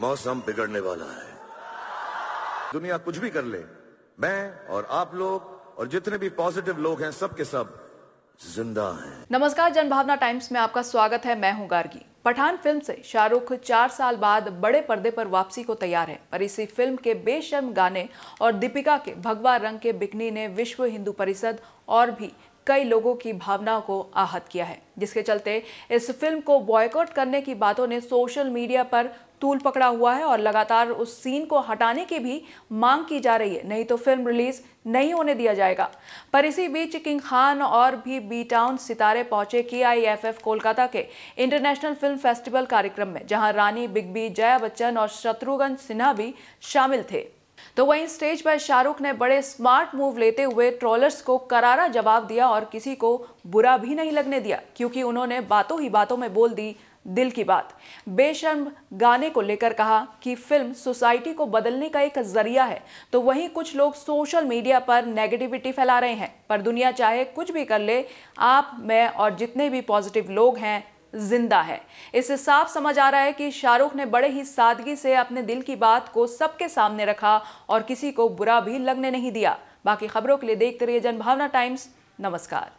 मौसम बिगड़ने वाला है दुनिया कुछ भी कर ले मैं और आप लोग और जितने भी पॉजिटिव लोग हैं सब के सब जिंदा हैं। नमस्कार जनभावना टाइम्स में आपका स्वागत है मैं हूं गार्गी पठान फिल्म से शाहरुख चार साल बाद बड़े पर्दे पर वापसी को तैयार है पर इसी फिल्म के बेशर्म गाने और दीपिका के भगवा रंग के बिकनी ने विश्व हिंदू परिषद और भी कई लोगों की भावनाओं को आहत किया है जिसके चलते इस फिल्म को बॉयकॉट करने की बातों ने सोशल मीडिया पर तूल पकड़ा हुआ है और लगातार उस सीन को हटाने की भी मांग की जा रही है नहीं तो फिल्म रिलीज नहीं होने दिया जाएगा पर इसी बीच किंग खान और भी बी टाउन सितारे पहुंचे के आई एफ एफ कोलकाता के इंटरनेशनल फिल्म फेस्टिवल कार्यक्रम में जहां रानी बिग बी जया बच्चन और शत्रुघ्न सिन्हा भी शामिल थे तो वहीं स्टेज पर शाहरुख ने बड़े स्मार्ट मूव लेते हुए ट्रोलर्स को करारा जवाब दिया और किसी को बुरा भी नहीं लगने दिया क्योंकि उन्होंने बातों ही बातों में बोल दी दिल की बात बेशर्म गाने को लेकर कहा कि फिल्म सोसाइटी को बदलने का एक जरिया है तो वहीं कुछ लोग सोशल मीडिया पर नेगेटिविटी फैला रहे हैं पर दुनिया चाहे कुछ भी कर ले आप मैं और जितने भी पॉजिटिव लोग हैं जिंदा है इससे साफ समझ आ रहा है कि शाहरुख ने बड़े ही सादगी से अपने दिल की बात को सबके सामने रखा और किसी को बुरा भी लगने नहीं दिया बाकी खबरों के लिए देखते रहिए जनभावना टाइम्स नमस्कार